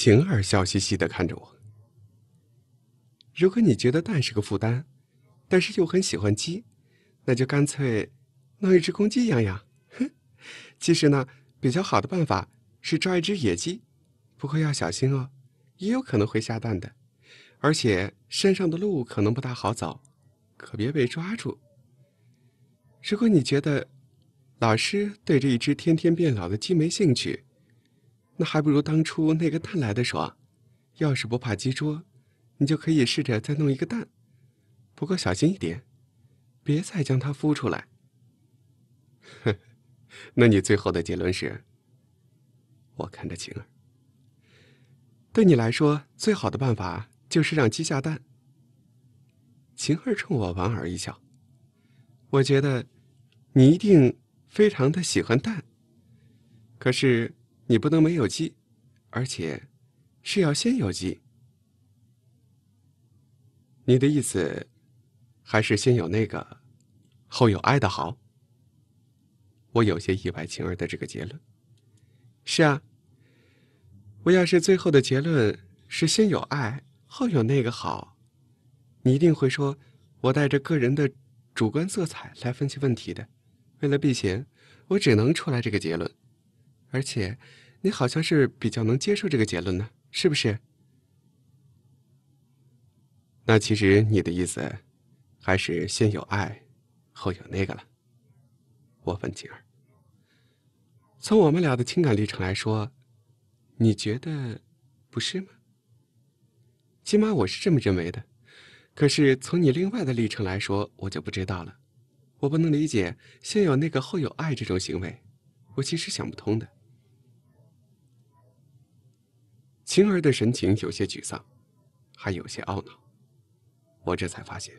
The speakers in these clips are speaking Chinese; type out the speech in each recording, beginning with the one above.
晴儿笑嘻嘻的看着我。如果你觉得蛋是个负担，但是又很喜欢鸡，那就干脆弄一只公鸡养养。哼，其实呢，比较好的办法是抓一只野鸡，不过要小心哦，也有可能会下蛋的。而且山上的路可能不大好走，可别被抓住。如果你觉得老师对这一只天天变老的鸡没兴趣。那还不如当初那个蛋来的爽。要是不怕鸡啄，你就可以试着再弄一个蛋。不过小心一点，别再将它孵出来。呵，那你最后的结论是？我看着晴儿，对你来说最好的办法就是让鸡下蛋。晴儿冲我莞尔一笑。我觉得，你一定非常的喜欢蛋。可是。你不能没有鸡，而且是要先有鸡。你的意思还是先有那个，后有爱的好？我有些意外，晴儿的这个结论。是啊，我要是最后的结论是先有爱，后有那个好，你一定会说我带着个人的主观色彩来分析问题的。为了避嫌，我只能出来这个结论。而且，你好像是比较能接受这个结论呢，是不是？那其实你的意思，还是先有爱，后有那个了。我问景儿：“从我们俩的情感历程来说，你觉得不是吗？起码我是这么认为的。可是从你另外的历程来说，我就不知道了。我不能理解先有那个后有爱这种行为，我其实想不通的。”晴儿的神情有些沮丧，还有些懊恼。我这才发现，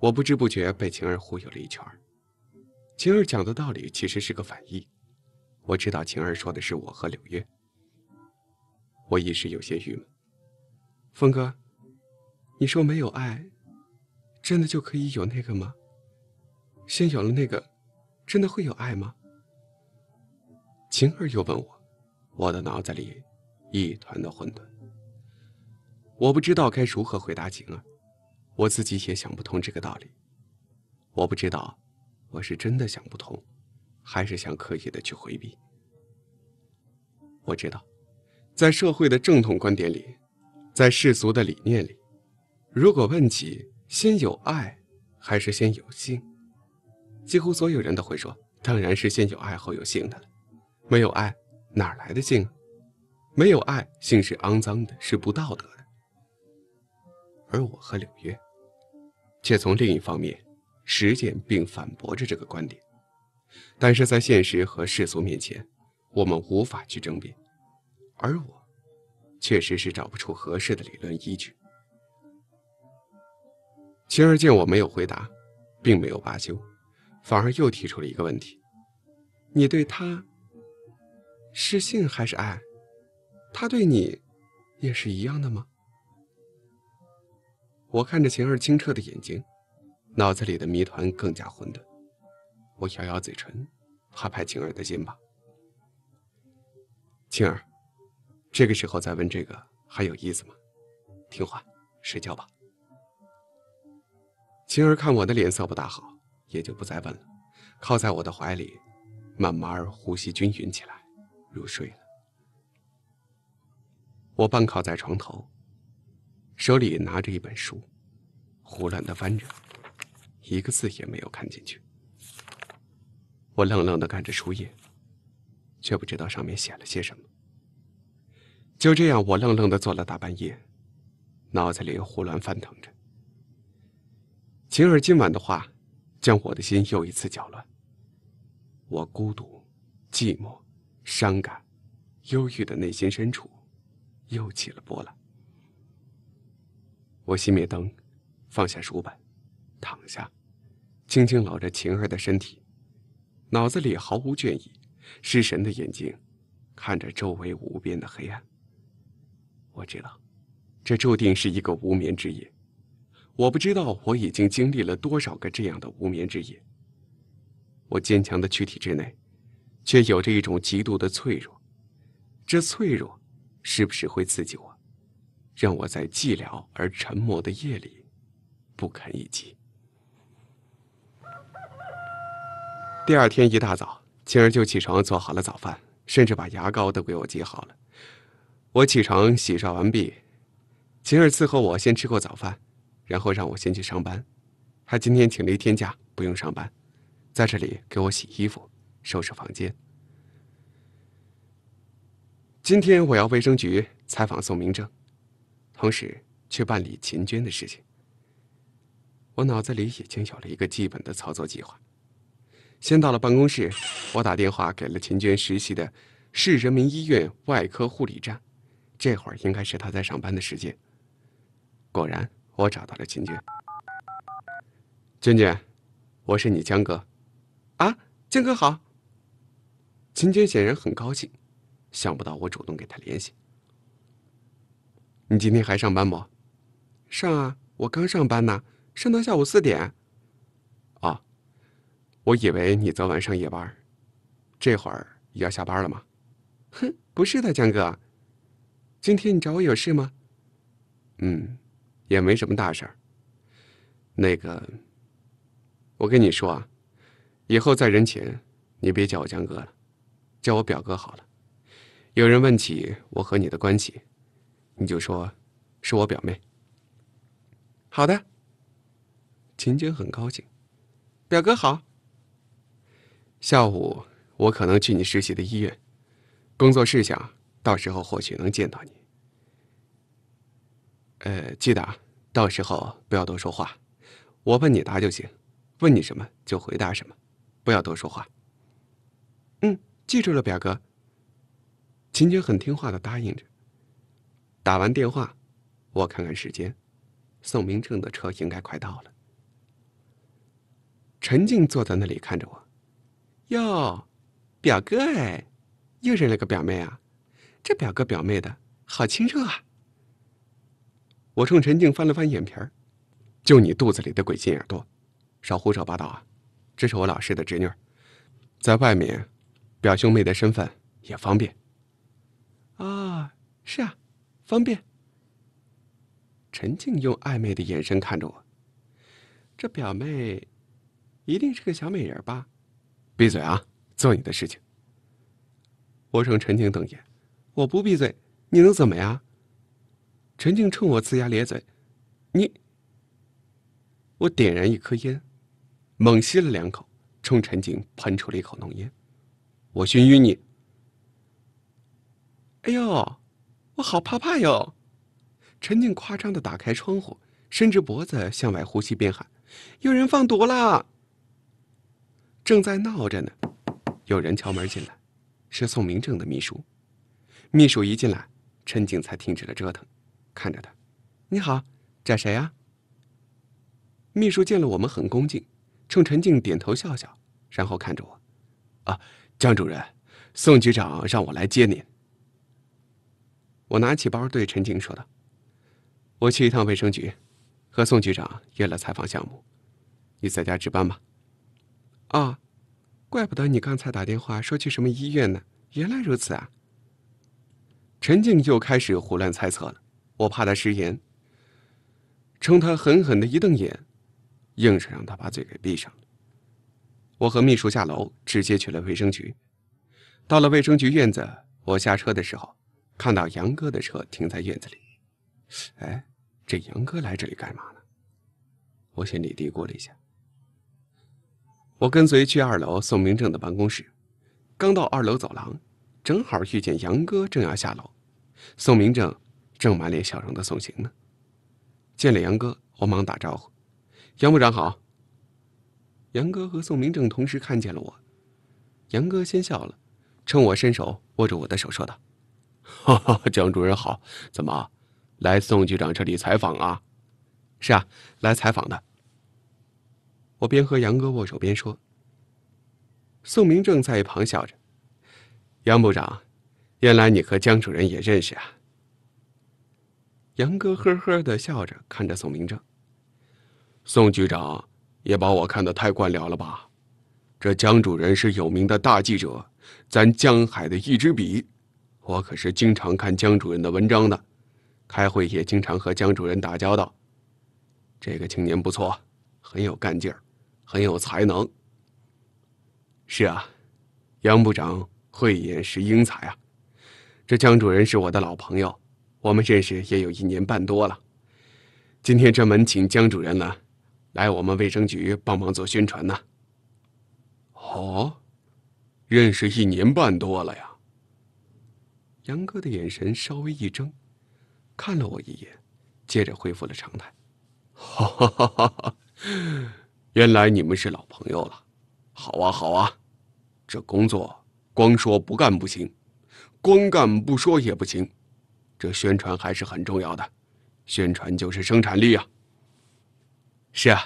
我不知不觉被晴儿忽悠了一圈晴儿讲的道理其实是个反义。我知道晴儿说的是我和柳月。我一时有些郁闷。峰哥，你说没有爱，真的就可以有那个吗？先有了那个，真的会有爱吗？晴儿又问我，我的脑子里。一团的混沌，我不知道该如何回答晴儿，我自己也想不通这个道理。我不知道，我是真的想不通，还是想刻意的去回避。我知道，在社会的正统观点里，在世俗的理念里，如果问起先有爱还是先有性，几乎所有人都会说，当然是先有爱后有性的了，没有爱哪来的性？没有爱，性是肮脏的，是不道德的。而我和柳月，却从另一方面实践并反驳着这个观点。但是在现实和世俗面前，我们无法去争辩。而我，确实是找不出合适的理论依据。晴儿见我没有回答，并没有罢休，反而又提出了一个问题：你对他，是性还是爱？他对你也是一样的吗？我看着晴儿清澈的眼睛，脑子里的谜团更加混沌。我咬咬嘴唇，拍拍晴儿的肩膀。晴儿，这个时候再问这个还有意思吗？听话，睡觉吧。晴儿看我的脸色不大好，也就不再问了，靠在我的怀里，慢慢呼吸均匀起来，入睡了。我半靠在床头，手里拿着一本书，胡乱的翻着，一个字也没有看进去。我愣愣的看着书页，却不知道上面写了些什么。就这样，我愣愣的坐了大半夜，脑子里胡乱翻腾着。晴儿今晚的话，将我的心又一次搅乱。我孤独、寂寞、伤感、忧郁的内心深处。又起了波澜。我熄灭灯，放下书本，躺下，轻轻搂着晴儿的身体，脑子里毫无倦意，失神的眼睛看着周围无边的黑暗。我知道，这注定是一个无眠之夜。我不知道我已经经历了多少个这样的无眠之夜。我坚强的躯体之内，却有着一种极度的脆弱。这脆弱。是不是会刺激我，让我在寂寥而沉默的夜里不堪一击？第二天一大早，晴儿就起床做好了早饭，甚至把牙膏都给我挤好了。我起床洗刷完毕，晴儿伺候我先吃过早饭，然后让我先去上班。她今天请了一天假，不用上班，在这里给我洗衣服、收拾房间。今天我要卫生局采访宋明正，同时去办理秦娟的事情。我脑子里已经有了一个基本的操作计划。先到了办公室，我打电话给了秦娟实习的市人民医院外科护理站，这会儿应该是她在上班的时间。果然，我找到了秦娟。娟娟，我是你江哥。啊，江哥好。秦娟显然很高兴。想不到我主动给他联系。你今天还上班不？上啊，我刚上班呢，上到下午四点。哦，我以为你昨晚上夜班这会儿要下班了吗？哼，不是的，江哥。今天你找我有事吗？嗯，也没什么大事儿。那个，我跟你说啊，以后在人前你别叫我江哥了，叫我表哥好了。有人问起我和你的关系，你就说是我表妹。好的，秦晶很高兴，表哥好。下午我可能去你实习的医院，工作事项到时候或许能见到你。呃，记得啊，到时候不要多说话，我问你答就行，问你什么就回答什么，不要多说话。嗯，记住了，表哥。秦军很听话的答应着。打完电话，我看看时间，宋明正的车应该快到了。陈静坐在那里看着我，哟，表哥哎，又认了个表妹啊，这表哥表妹的好亲热啊。我冲陈静翻了翻眼皮儿，就你肚子里的鬼心眼多，少胡说八道啊。这是我老师的侄女，在外面，表兄妹的身份也方便。啊，是啊，方便。陈静用暧昧的眼神看着我，这表妹一定是个小美人吧？闭嘴啊，做你的事情。我冲陈静瞪眼，我不闭嘴，你能怎么呀？陈静冲我龇牙咧嘴，你……我点燃一颗烟，猛吸了两口，冲陈静喷出了一口浓烟，我熏晕你。哎呦，我好怕怕哟！陈静夸张的打开窗户，伸直脖子向外呼吸，边喊：“有人放毒啦！”正在闹着呢，有人敲门进来，是宋明正的秘书。秘书一进来，陈静才停止了折腾，看着他：“你好，找谁啊？”秘书见了我们很恭敬，冲陈静点头笑笑，然后看着我：“啊，江主任，宋局长让我来接您。”我拿起包，对陈静说道：“我去一趟卫生局，和宋局长约了采访项目，你在家值班吧。”“啊，怪不得你刚才打电话说去什么医院呢，原来如此啊！”陈静又开始胡乱猜测了。我怕他失言，冲他狠狠的一瞪眼，硬是让他把嘴给闭上了。我和秘书下楼，直接去了卫生局。到了卫生局院子，我下车的时候。看到杨哥的车停在院子里，哎，这杨哥来这里干嘛呢？我心里嘀咕了一下。我跟随去二楼宋明正的办公室，刚到二楼走廊，正好遇见杨哥正要下楼，宋明正正满脸笑容的送行呢。见了杨哥，我忙打招呼：“杨部长好。”杨哥和宋明正同时看见了我，杨哥先笑了，冲我伸手握着我的手说道。哈哈，江主任好，怎么来宋局长这里采访啊？是啊，来采访的。我边和杨哥握手边说。宋明正在一旁笑着。杨部长，原来你和江主任也认识啊？杨哥呵呵的笑着看着宋明正。宋局长也把我看得太官僚了吧？这江主任是有名的大记者，咱江海的一支笔。我可是经常看江主任的文章的，开会也经常和江主任打交道。这个青年不错，很有干劲儿，很有才能。是啊，杨部长慧眼识英才啊！这江主任是我的老朋友，我们认识也有一年半多了。今天专门请江主任呢，来我们卫生局帮忙做宣传呢。哦，认识一年半多了呀。杨哥的眼神稍微一睁，看了我一眼，接着恢复了常态。原来你们是老朋友了，好啊，好啊，这工作光说不干不行，光干不说也不行，这宣传还是很重要的，宣传就是生产力啊。是啊，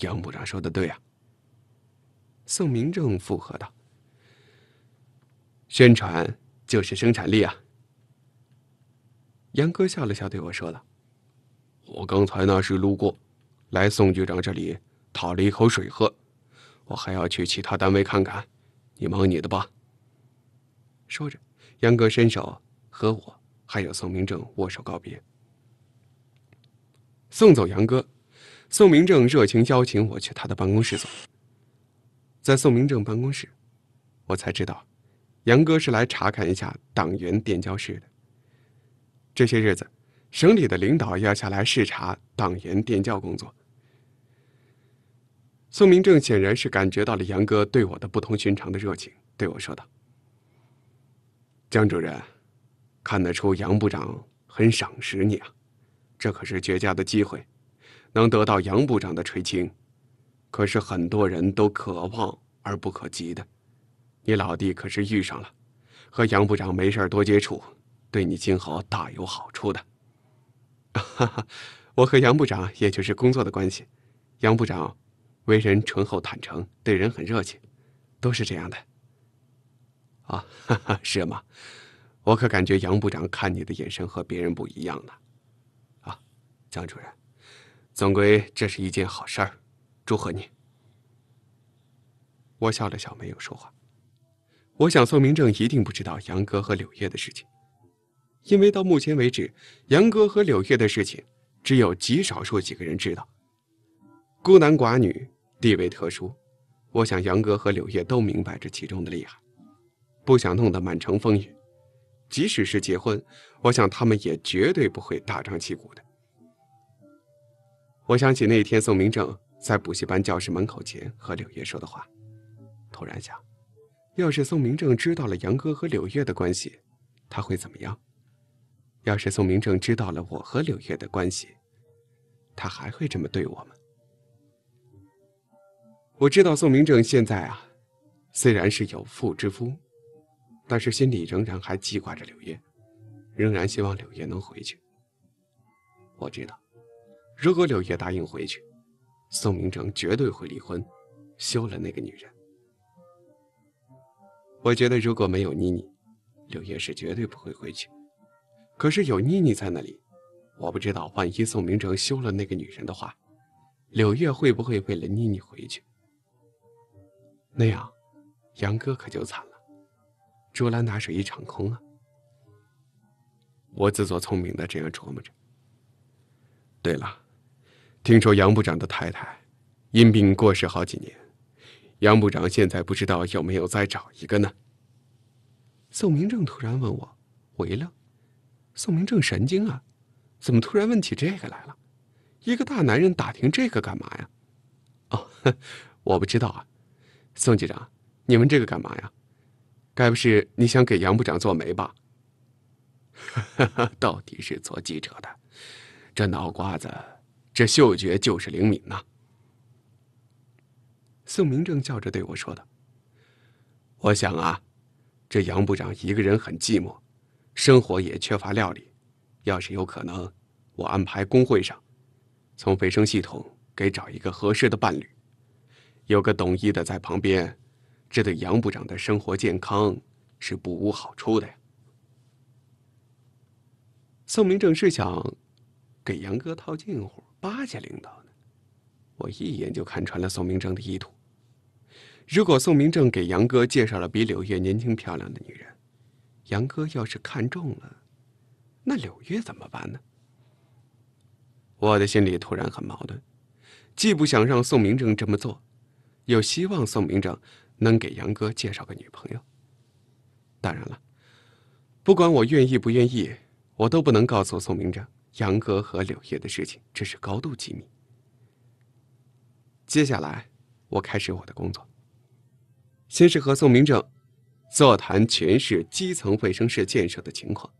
杨部长说的对啊。宋明正附和道：“宣传。”就是生产力啊！杨哥笑了笑对我说道：“我刚才那是路过，来宋局长这里讨了一口水喝，我还要去其他单位看看，你忙你的吧。”说着，杨哥伸手和我还有宋明正握手告别。送走杨哥，宋明正热情邀请我去他的办公室坐。在宋明正办公室，我才知道。杨哥是来查看一下党员电教室的。这些日子，省里的领导要下来视察党员电教工作。宋明正显然是感觉到了杨哥对我的不同寻常的热情，对我说道：“江主任，看得出杨部长很赏识你啊，这可是绝佳的机会，能得到杨部长的垂青，可是很多人都可望而不可及的。”你老弟可是遇上了，和杨部长没事多接触，对你今后大有好处的。哈哈，我和杨部长也就是工作的关系。杨部长为人淳厚坦诚，对人很热情，都是这样的。啊，哈哈，是吗？我可感觉杨部长看你的眼神和别人不一样呢。啊，江主任，总归这是一件好事儿，祝贺你。我笑了笑，没有说话。我想宋明正一定不知道杨哥和柳叶的事情，因为到目前为止，杨哥和柳叶的事情只有极少数几个人知道。孤男寡女，地位特殊，我想杨哥和柳叶都明白这其中的厉害，不想弄得满城风雨。即使是结婚，我想他们也绝对不会大张旗鼓的。我想起那天宋明正在补习班教室门口前和柳叶说的话，突然想。要是宋明正知道了杨哥和柳月的关系，他会怎么样？要是宋明正知道了我和柳月的关系，他还会这么对我吗？我知道宋明正现在啊，虽然是有妇之夫，但是心里仍然还记挂着柳月，仍然希望柳月能回去。我知道，如果柳月答应回去，宋明正绝对会离婚，休了那个女人。我觉得如果没有妮妮，柳月是绝对不会回去。可是有妮妮在那里，我不知道万一宋明成休了那个女人的话，柳月会不会为了妮妮回去？那样，杨哥可就惨了，竹篮打水一场空啊！我自作聪明的这样琢磨着。对了，听说杨部长的太太因病过世好几年。杨部长现在不知道有没有再找一个呢？宋明正突然问我，我一愣，宋明正神经啊，怎么突然问起这个来了？一个大男人打听这个干嘛呀？哦，我不知道啊，宋局长，你问这个干嘛呀？该不是你想给杨部长做媒吧？到底是做记者的，这脑瓜子，这嗅觉就是灵敏呐。宋明正笑着对我说道：“我想啊，这杨部长一个人很寂寞，生活也缺乏料理。要是有可能，我安排工会上，从卫生系统给找一个合适的伴侣，有个懂医的在旁边，这对杨部长的生活健康是不无好处的呀。”宋明正是想给杨哥套近乎、巴结领导呢，我一眼就看穿了宋明正的意图。如果宋明正给杨哥介绍了比柳月年轻漂亮的女人，杨哥要是看中了，那柳月怎么办呢？我的心里突然很矛盾，既不想让宋明正这么做，又希望宋明正能给杨哥介绍个女朋友。当然了，不管我愿意不愿意，我都不能告诉宋明正杨哥和柳月的事情，这是高度机密。接下来，我开始我的工作。先是和宋明正座谈全市基层卫生室建设的情况，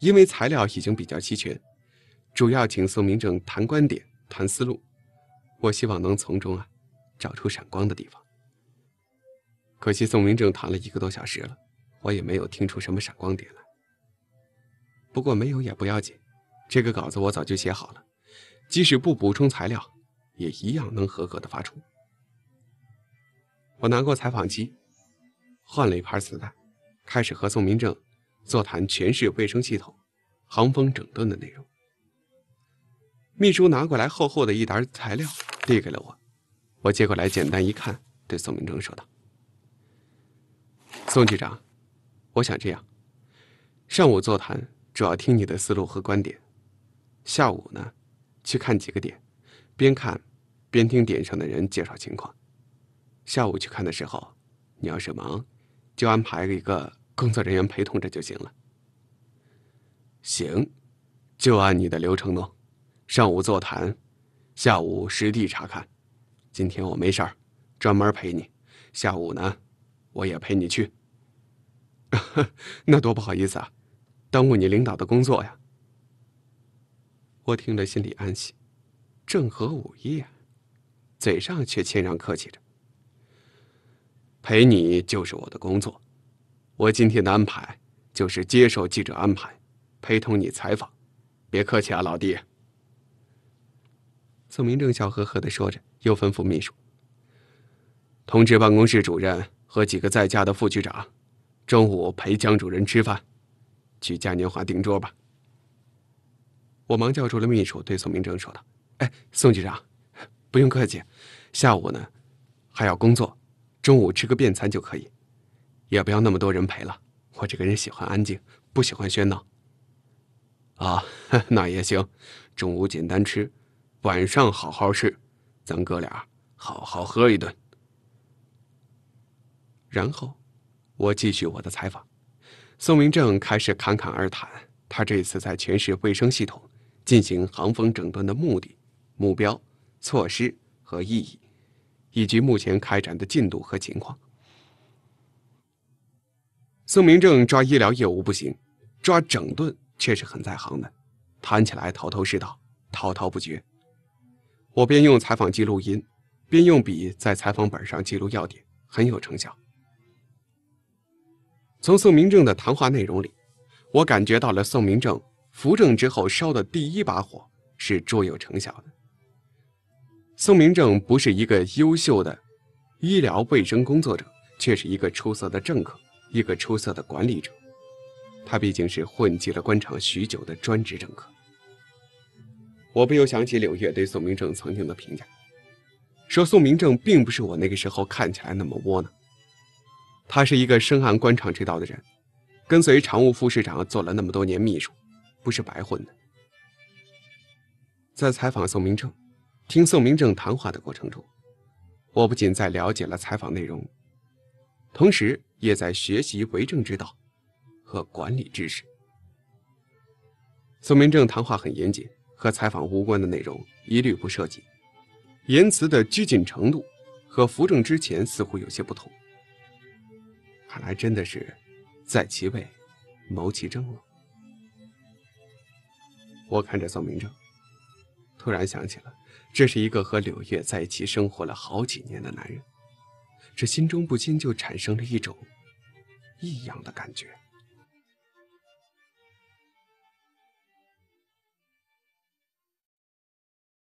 因为材料已经比较齐全，主要请宋明正谈观点、谈思路，我希望能从中啊找出闪光的地方。可惜宋明正谈了一个多小时了，我也没有听出什么闪光点来。不过没有也不要紧，这个稿子我早就写好了，即使不补充材料，也一样能合格的发出。我拿过采访机，换了一盘磁带，开始和宋明正座谈全市卫生系统行风整顿的内容。秘书拿过来厚厚的一沓材料，递给了我。我接过来简单一看，对宋明正说道：“宋局长，我想这样，上午座谈主要听你的思路和观点，下午呢，去看几个点，边看边听点上的人介绍情况。”下午去看的时候，你要是忙，就安排一个工作人员陪同着就行了。行，就按你的流程弄。上午座谈，下午实地查看。今天我没事儿，专门陪你。下午呢，我也陪你去。那多不好意思啊，耽误你领导的工作呀。我听着心里安喜，正合我意啊，嘴上却谦让客气着。陪你就是我的工作，我今天的安排就是接受记者安排，陪同你采访，别客气啊，老弟。宋明正笑呵呵的说着，又吩咐秘书通知办公室主任和几个在家的副局长，中午陪江主任吃饭，去嘉年华订桌吧。我忙叫住了秘书，对宋明正说道：“哎，宋局长，不用客气，下午呢还要工作。”中午吃个便餐就可以，也不要那么多人陪了。我这个人喜欢安静，不喜欢喧闹。啊，那也行。中午简单吃，晚上好好吃，咱哥俩好好喝一顿。然后，我继续我的采访。宋明正开始侃侃而谈，他这次在全市卫生系统进行行风整顿的目的、目标、措施和意义。以及目前开展的进度和情况。宋明正抓医疗业务不行，抓整顿却是很在行的，谈起来头头是道，滔滔不绝。我边用采访记录音，边用笔在采访本上记录要点，很有成效。从宋明正的谈话内容里，我感觉到了宋明正扶正之后烧的第一把火是卓有成效的。宋明正不是一个优秀的医疗卫生工作者，却是一个出色的政客，一个出色的管理者。他毕竟是混迹了官场许久的专职政客。我不由想起柳月对宋明正曾经的评价，说宋明正并不是我那个时候看起来那么窝囊。他是一个深谙官场之道的人，跟随常务副市长做了那么多年秘书，不是白混的。在采访宋明正。听宋明正谈话的过程中，我不仅在了解了采访内容，同时也在学习为政之道和管理知识。宋明正谈话很严谨，和采访无关的内容一律不涉及，言辞的拘谨程度和扶正之前似乎有些不同。看来真的是在其位谋其政了。我看着宋明正，突然想起了。这是一个和柳月在一起生活了好几年的男人，这心中不禁就产生了一种异样的感觉。